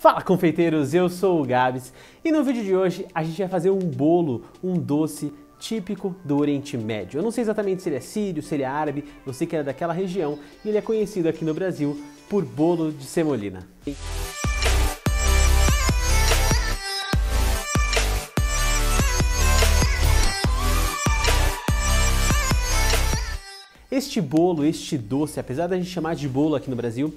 Fala confeiteiros, eu sou o Gabs e no vídeo de hoje a gente vai fazer um bolo, um doce típico do Oriente Médio. Eu não sei exatamente se ele é sírio, se ele é árabe, eu sei que é daquela região e ele é conhecido aqui no Brasil por bolo de semolina. Este bolo, este doce, apesar da gente chamar de bolo aqui no Brasil,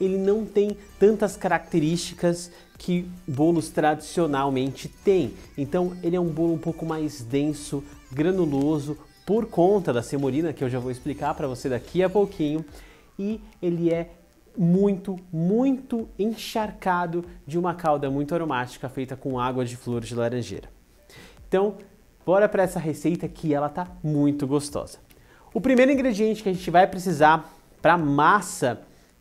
ele não tem tantas características que bolos tradicionalmente têm. Então ele é um bolo um pouco mais denso, granuloso, por conta da semolina, que eu já vou explicar para você daqui a pouquinho, e ele é muito, muito encharcado de uma calda muito aromática feita com água de flor de laranjeira. Então, bora para essa receita que ela tá muito gostosa. O primeiro ingrediente que a gente vai precisar para massa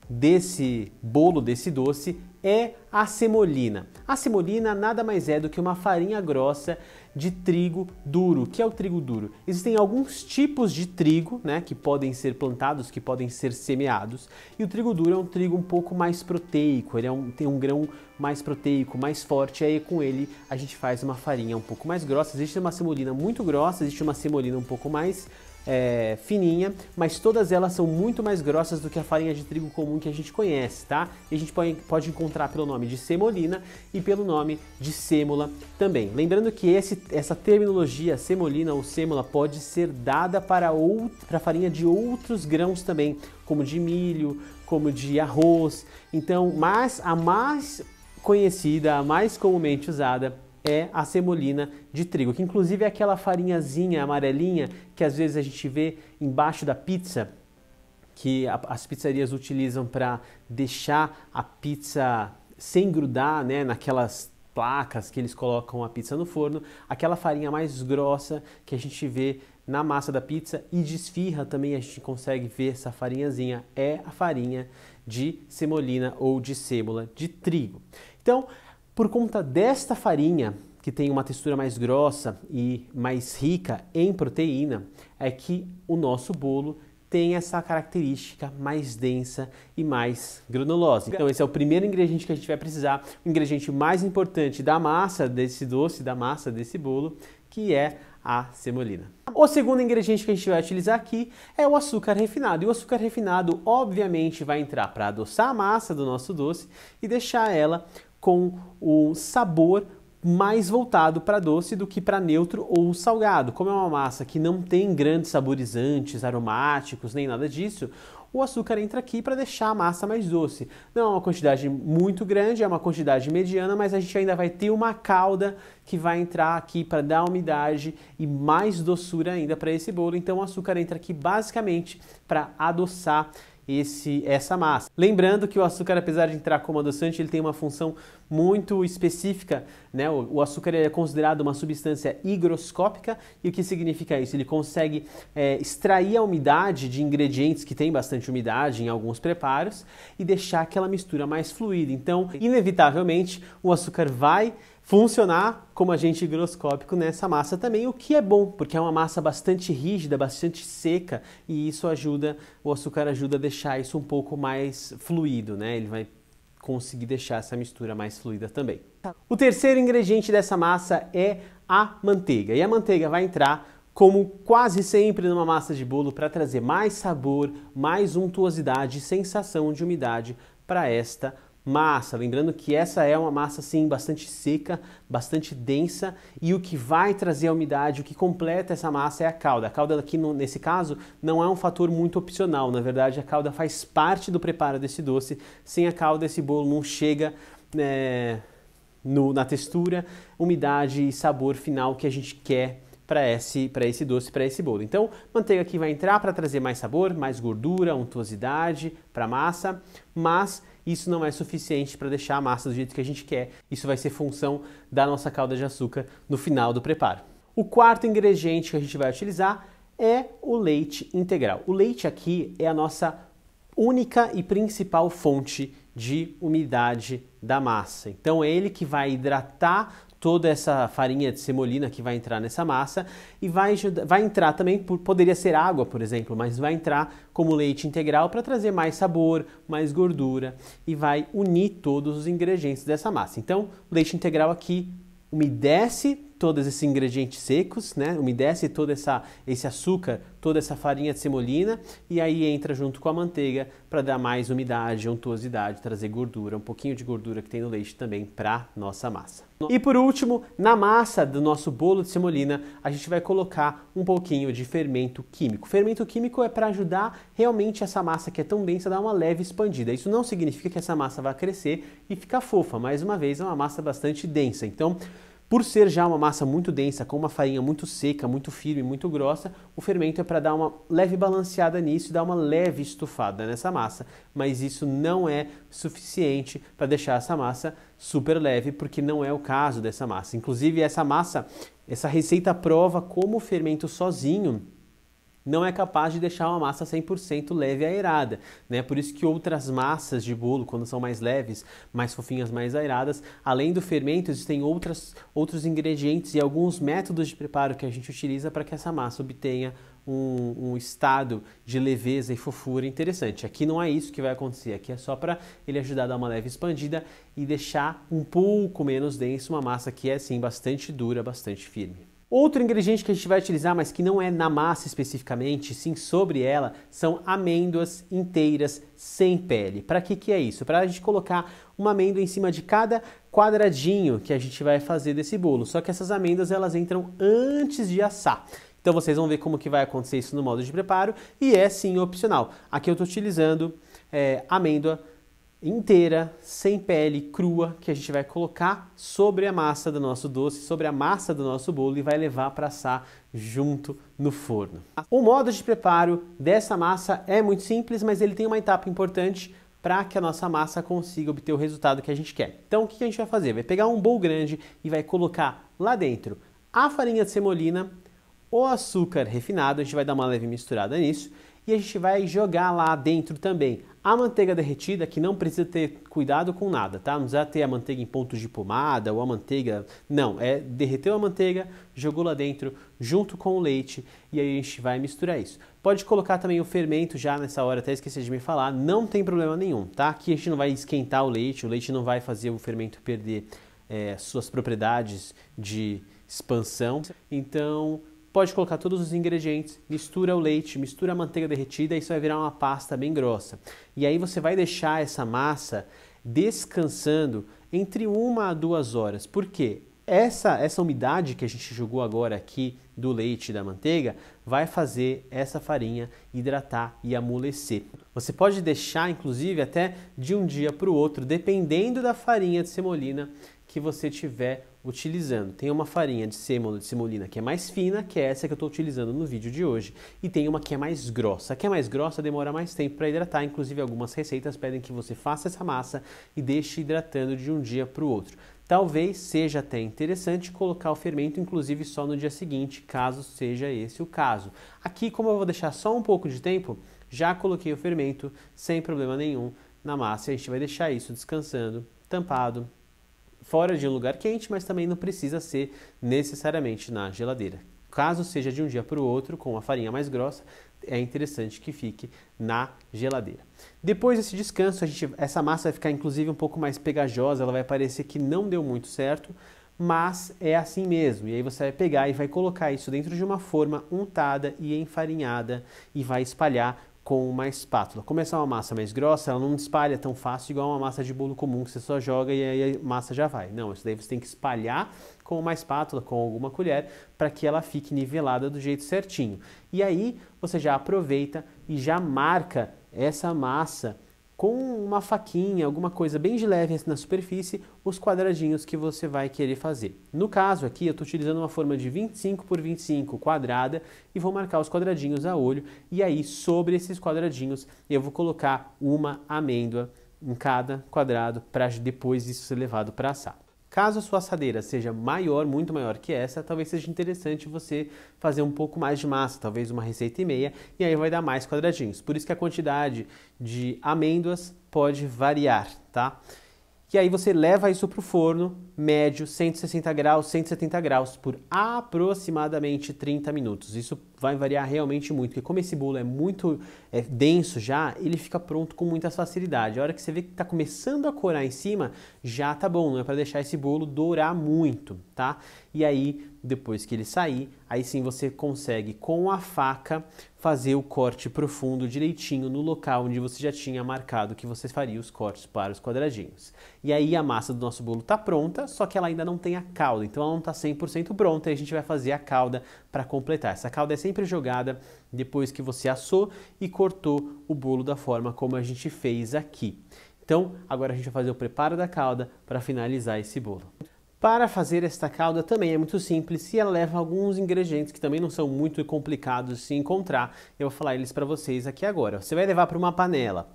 desse bolo, desse doce, é a semolina. A semolina nada mais é do que uma farinha grossa de trigo duro. O que é o trigo duro? Existem alguns tipos de trigo né, que podem ser plantados, que podem ser semeados, e o trigo duro é um trigo um pouco mais proteico, ele é um, tem um grão mais proteico, mais forte, aí com ele a gente faz uma farinha um pouco mais grossa. Existe uma semolina muito grossa, existe uma semolina um pouco mais é, fininha, mas todas elas são muito mais grossas do que a farinha de trigo comum que a gente conhece, tá? E a gente pode, pode encontrar pelo nome de semolina e pelo nome de sêmola também. Lembrando que esse, essa terminologia semolina ou sêmola pode ser dada para, outra, para farinha de outros grãos também, como de milho, como de arroz. Então, mas a mais conhecida, a mais comumente usada é a semolina de trigo, que inclusive é aquela farinhazinha amarelinha que às vezes a gente vê embaixo da pizza, que a, as pizzarias utilizam para deixar a pizza sem grudar né, naquelas placas que eles colocam a pizza no forno, aquela farinha mais grossa que a gente vê na massa da pizza e desfirra também a gente consegue ver essa farinhazinha, é a farinha de semolina ou de sêmola de trigo. Então, por conta desta farinha, que tem uma textura mais grossa e mais rica em proteína, é que o nosso bolo tem essa característica mais densa e mais granulosa. Então esse é o primeiro ingrediente que a gente vai precisar, o ingrediente mais importante da massa desse doce, da massa desse bolo, que é a semolina. O segundo ingrediente que a gente vai utilizar aqui é o açúcar refinado. E o açúcar refinado, obviamente, vai entrar para adoçar a massa do nosso doce e deixar ela com o sabor mais voltado para doce do que para neutro ou salgado. Como é uma massa que não tem grandes saborizantes, aromáticos, nem nada disso, o açúcar entra aqui para deixar a massa mais doce. Não é uma quantidade muito grande, é uma quantidade mediana, mas a gente ainda vai ter uma calda que vai entrar aqui para dar umidade e mais doçura ainda para esse bolo. Então o açúcar entra aqui basicamente para adoçar esse, essa massa. Lembrando que o açúcar, apesar de entrar como adoçante, ele tem uma função muito específica. Né? O, o açúcar é considerado uma substância higroscópica e o que significa isso? Ele consegue é, extrair a umidade de ingredientes que têm bastante umidade em alguns preparos e deixar aquela mistura mais fluida. Então, inevitavelmente, o açúcar vai funcionar como agente higroscópico nessa massa também, o que é bom, porque é uma massa bastante rígida, bastante seca, e isso ajuda, o açúcar ajuda a deixar isso um pouco mais fluido, né? Ele vai conseguir deixar essa mistura mais fluida também. Tá. O terceiro ingrediente dessa massa é a manteiga, e a manteiga vai entrar como quase sempre numa massa de bolo para trazer mais sabor, mais untuosidade e sensação de umidade para esta massa massa. Lembrando que essa é uma massa assim bastante seca, bastante densa e o que vai trazer a umidade, o que completa essa massa é a calda. A calda aqui no, nesse caso não é um fator muito opcional, na verdade a calda faz parte do preparo desse doce. Sem a calda esse bolo não chega é, no, na textura, umidade e sabor final que a gente quer para esse, esse doce, para esse bolo. Então, manteiga aqui vai entrar para trazer mais sabor, mais gordura, untuosidade para a massa, mas isso não é suficiente para deixar a massa do jeito que a gente quer. Isso vai ser função da nossa calda de açúcar no final do preparo. O quarto ingrediente que a gente vai utilizar é o leite integral. O leite aqui é a nossa única e principal fonte de umidade da massa. Então é ele que vai hidratar toda essa farinha de semolina que vai entrar nessa massa e vai, vai entrar também, por, poderia ser água, por exemplo, mas vai entrar como leite integral para trazer mais sabor, mais gordura e vai unir todos os ingredientes dessa massa. Então, o leite integral aqui umedece todos esses ingredientes secos, né? Umedece todo essa, esse açúcar, toda essa farinha de semolina e aí entra junto com a manteiga para dar mais umidade, untuosidade, trazer gordura, um pouquinho de gordura que tem no leite também para nossa massa. E por último, na massa do nosso bolo de semolina, a gente vai colocar um pouquinho de fermento químico. Fermento químico é para ajudar realmente essa massa que é tão densa a dar uma leve expandida. Isso não significa que essa massa vai crescer e ficar fofa, mais uma vez é uma massa bastante densa. Então, por ser já uma massa muito densa, com uma farinha muito seca, muito firme, muito grossa, o fermento é para dar uma leve balanceada nisso e dar uma leve estufada nessa massa. Mas isso não é suficiente para deixar essa massa super leve, porque não é o caso dessa massa. Inclusive, essa massa, essa receita prova como o fermento sozinho não é capaz de deixar uma massa 100% leve e aerada. Né? Por isso que outras massas de bolo, quando são mais leves, mais fofinhas, mais aeradas, além do fermento, existem outras, outros ingredientes e alguns métodos de preparo que a gente utiliza para que essa massa obtenha um, um, estado de leveza e fofura interessante. Aqui não é isso que vai acontecer, aqui é só para ele ajudar a dar uma leve expandida e deixar um pouco menos denso uma massa que é, assim bastante dura, bastante firme. Outro ingrediente que a gente vai utilizar, mas que não é na massa especificamente, sim sobre ela, são amêndoas inteiras sem pele. Para que, que é isso? Para a gente colocar uma amêndoa em cima de cada quadradinho que a gente vai fazer desse bolo. Só que essas amêndoas elas entram antes de assar. Então vocês vão ver como que vai acontecer isso no modo de preparo e é sim opcional. Aqui eu estou utilizando é, amêndoa inteira, sem pele, crua, que a gente vai colocar sobre a massa do nosso doce, sobre a massa do nosso bolo e vai levar para assar junto no forno. O modo de preparo dessa massa é muito simples, mas ele tem uma etapa importante para que a nossa massa consiga obter o resultado que a gente quer. Então o que a gente vai fazer? Vai pegar um bowl grande e vai colocar lá dentro a farinha de semolina, o açúcar refinado, a gente vai dar uma leve misturada nisso, e a gente vai jogar lá dentro também a manteiga derretida, que não precisa ter cuidado com nada, tá? Não precisa ter a manteiga em pontos de pomada ou a manteiga. Não, é derreteu a manteiga, jogou lá dentro junto com o leite e aí a gente vai misturar isso. Pode colocar também o fermento já nessa hora, até esqueci de me falar, não tem problema nenhum, tá? Aqui a gente não vai esquentar o leite, o leite não vai fazer o fermento perder é, suas propriedades de expansão. Então, pode colocar todos os ingredientes, mistura o leite, mistura a manteiga derretida, e isso vai virar uma pasta bem grossa. E aí você vai deixar essa massa descansando entre uma a duas horas. Por quê? Essa, essa umidade que a gente jogou agora aqui do leite e da manteiga vai fazer essa farinha hidratar e amolecer. Você pode deixar, inclusive, até de um dia para o outro, dependendo da farinha de semolina que você estiver utilizando. Tem uma farinha de sêmola de semolina que é mais fina, que é essa que eu estou utilizando no vídeo de hoje, e tem uma que é mais grossa. A que é mais grossa demora mais tempo para hidratar, inclusive algumas receitas pedem que você faça essa massa e deixe hidratando de um dia para o outro. Talvez seja até interessante colocar o fermento, inclusive só no dia seguinte, caso seja esse o caso. Aqui, como eu vou deixar só um pouco de tempo, já coloquei o fermento sem problema nenhum na massa e a gente vai deixar isso descansando, tampado fora de um lugar quente, mas também não precisa ser necessariamente na geladeira. Caso seja de um dia para o outro, com a farinha mais grossa, é interessante que fique na geladeira. Depois desse descanso, gente, essa massa vai ficar inclusive um pouco mais pegajosa, ela vai parecer que não deu muito certo, mas é assim mesmo. E aí você vai pegar e vai colocar isso dentro de uma forma untada e enfarinhada e vai espalhar com uma espátula. Como essa é uma massa mais grossa, ela não espalha tão fácil igual uma massa de bolo comum que você só joga e aí a massa já vai. Não, isso daí você tem que espalhar com uma espátula, com alguma colher, para que ela fique nivelada do jeito certinho. E aí você já aproveita e já marca essa massa com uma faquinha, alguma coisa bem de leve assim na superfície, os quadradinhos que você vai querer fazer. No caso aqui, eu estou utilizando uma forma de 25 por 25 quadrada e vou marcar os quadradinhos a olho. E aí, sobre esses quadradinhos, eu vou colocar uma amêndoa em cada quadrado para depois isso ser levado para assar. Caso a sua assadeira seja maior, muito maior que essa, talvez seja interessante você fazer um pouco mais de massa, talvez uma receita e meia, e aí vai dar mais quadradinhos. Por isso que a quantidade de amêndoas pode variar, tá? E aí você leva isso para o forno, médio, 160 graus, 170 graus, por aproximadamente 30 minutos. Isso vai variar realmente muito, porque como esse bolo é muito é, denso já, ele fica pronto com muita facilidade. A hora que você vê que está começando a corar em cima, já tá bom, não é para deixar esse bolo dourar muito, tá? E aí depois que ele sair, aí sim você consegue com a faca fazer o corte profundo direitinho no local onde você já tinha marcado que você faria os cortes para os quadradinhos. E aí a massa do nosso bolo está pronta, só que ela ainda não tem a calda, então ela não está 100% pronta e a gente vai fazer a calda para completar. Essa calda é sempre jogada depois que você assou e cortou o bolo da forma como a gente fez aqui. Então, agora a gente vai fazer o preparo da calda para finalizar esse bolo. Para fazer esta calda também é muito simples e ela leva alguns ingredientes que também não são muito complicados de se encontrar. Eu vou falar eles para vocês aqui agora. Você vai levar para uma panela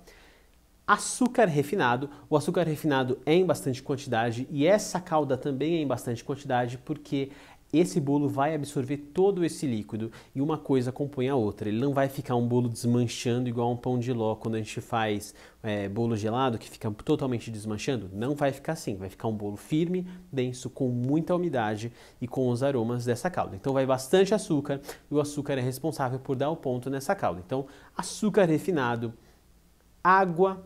açúcar refinado. O açúcar refinado é em bastante quantidade e essa calda também é em bastante quantidade porque esse bolo vai absorver todo esse líquido e uma coisa compõe a outra. Ele não vai ficar um bolo desmanchando igual um pão de ló quando a gente faz é, bolo gelado que fica totalmente desmanchando. Não vai ficar assim, vai ficar um bolo firme, denso, com muita umidade e com os aromas dessa calda. Então vai bastante açúcar e o açúcar é responsável por dar o ponto nessa calda. Então açúcar refinado, água,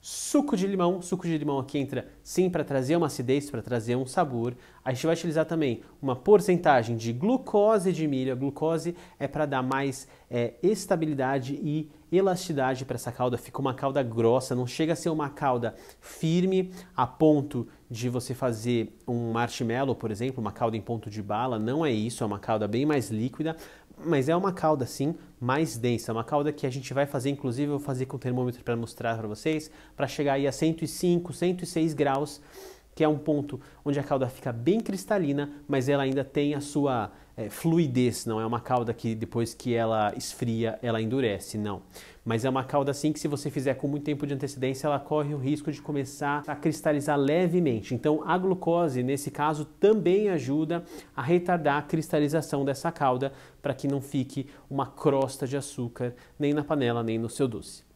suco de limão. Suco de limão aqui entra sim para trazer uma acidez, para trazer um sabor a gente vai utilizar também uma porcentagem de glucose de milho. A glucose é para dar mais é, estabilidade e elasticidade para essa calda, fica uma calda grossa, não chega a ser uma calda firme a ponto de você fazer um marshmallow, por exemplo, uma calda em ponto de bala, não é isso, é uma calda bem mais líquida, mas é uma calda sim mais densa, é uma calda que a gente vai fazer, inclusive eu vou fazer com o termômetro para mostrar para vocês, para chegar aí a 105, 106 graus que é um ponto onde a cauda fica bem cristalina, mas ela ainda tem a sua é, fluidez, não é uma cauda que depois que ela esfria, ela endurece, não. Mas é uma cauda assim que se você fizer com muito tempo de antecedência, ela corre o risco de começar a cristalizar levemente. Então a glucose, nesse caso, também ajuda a retardar a cristalização dessa cauda para que não fique uma crosta de açúcar nem na panela, nem no seu doce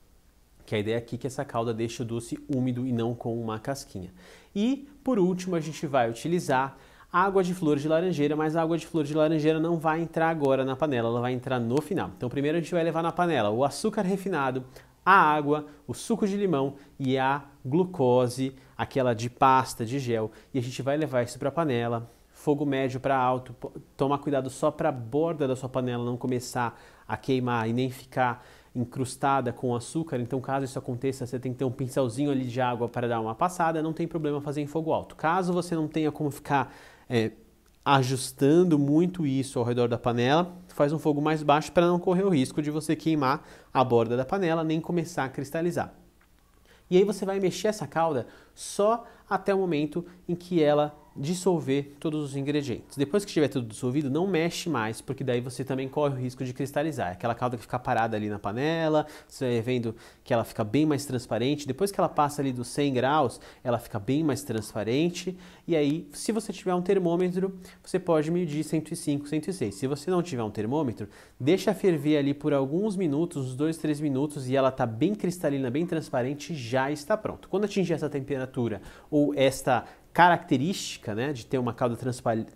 que a ideia aqui é que essa calda deixe o doce úmido e não com uma casquinha. E, por último, a gente vai utilizar água de flor de laranjeira, mas a água de flor de laranjeira não vai entrar agora na panela, ela vai entrar no final. Então, primeiro a gente vai levar na panela o açúcar refinado, a água, o suco de limão e a glucose, aquela de pasta, de gel. E a gente vai levar isso para a panela, fogo médio para alto, tomar cuidado só para a borda da sua panela não começar a queimar e nem ficar encrustada com açúcar, então caso isso aconteça, você tem que ter um pincelzinho ali de água para dar uma passada, não tem problema fazer em fogo alto. Caso você não tenha como ficar é, ajustando muito isso ao redor da panela, faz um fogo mais baixo para não correr o risco de você queimar a borda da panela nem começar a cristalizar. E aí você vai mexer essa calda só até o momento em que ela dissolver todos os ingredientes. Depois que estiver tudo dissolvido, não mexe mais, porque daí você também corre o risco de cristalizar. É aquela calda que fica parada ali na panela, você vai vendo que ela fica bem mais transparente. Depois que ela passa ali dos 100 graus, ela fica bem mais transparente. E aí, se você tiver um termômetro, você pode medir 105, 106. Se você não tiver um termômetro, deixa ferver ali por alguns minutos, uns 2, 3 minutos, e ela está bem cristalina, bem transparente, já está pronto. Quando atingir essa temperatura ou esta característica né, de ter uma cauda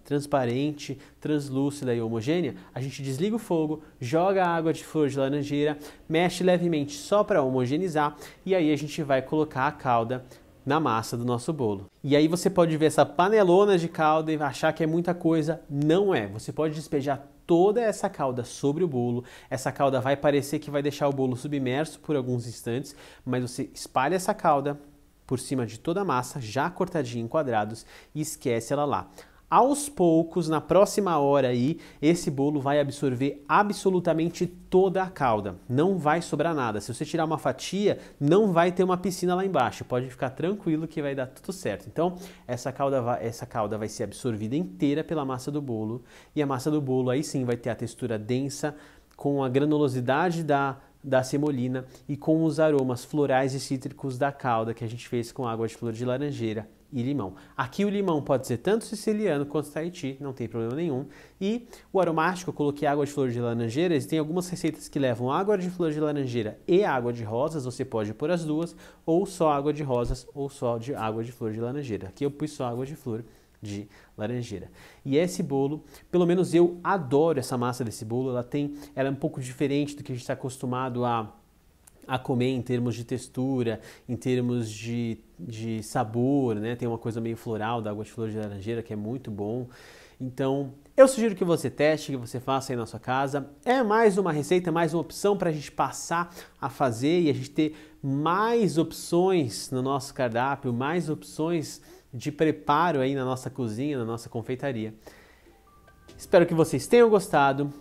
transparente, translúcida e homogênea, a gente desliga o fogo, joga a água de flor de laranjeira, mexe levemente só para homogeneizar e aí a gente vai colocar a calda na massa do nosso bolo. E aí você pode ver essa panelona de calda e achar que é muita coisa, não é. Você pode despejar toda essa calda sobre o bolo. Essa calda vai parecer que vai deixar o bolo submerso por alguns instantes, mas você espalha essa calda por cima de toda a massa, já cortadinha em quadrados, e esquece ela lá. Aos poucos, na próxima hora aí, esse bolo vai absorver absolutamente toda a calda. Não vai sobrar nada. Se você tirar uma fatia, não vai ter uma piscina lá embaixo. Pode ficar tranquilo que vai dar tudo certo. Então, essa calda vai, essa calda vai ser absorvida inteira pela massa do bolo. E a massa do bolo aí sim vai ter a textura densa, com a granulosidade da da semolina e com os aromas florais e cítricos da calda que a gente fez com água de flor de laranjeira e limão. Aqui o limão pode ser tanto siciliano quanto Tahiti, não tem problema nenhum. E o aromático, eu coloquei água de flor de laranjeira, existem algumas receitas que levam água de flor de laranjeira e água de rosas, você pode pôr as duas, ou só água de rosas, ou só de água de flor de laranjeira. Aqui eu pus só água de flor de laranjeira. E esse bolo, pelo menos eu adoro essa massa desse bolo, ela tem, ela é um pouco diferente do que a gente está acostumado a a comer em termos de textura, em termos de, de sabor, né? Tem uma coisa meio floral da água de flor de laranjeira que é muito bom. Então, eu sugiro que você teste, que você faça aí na sua casa. É mais uma receita, mais uma opção para a gente passar a fazer e a gente ter mais opções no nosso cardápio, mais opções de preparo aí na nossa cozinha, na nossa confeitaria. Espero que vocês tenham gostado.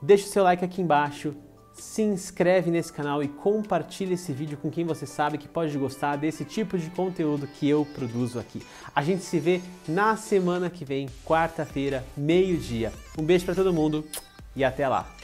Deixe o seu like aqui embaixo, se inscreve nesse canal e compartilhe esse vídeo com quem você sabe que pode gostar desse tipo de conteúdo que eu produzo aqui. A gente se vê na semana que vem, quarta-feira, meio-dia. Um beijo para todo mundo e até lá.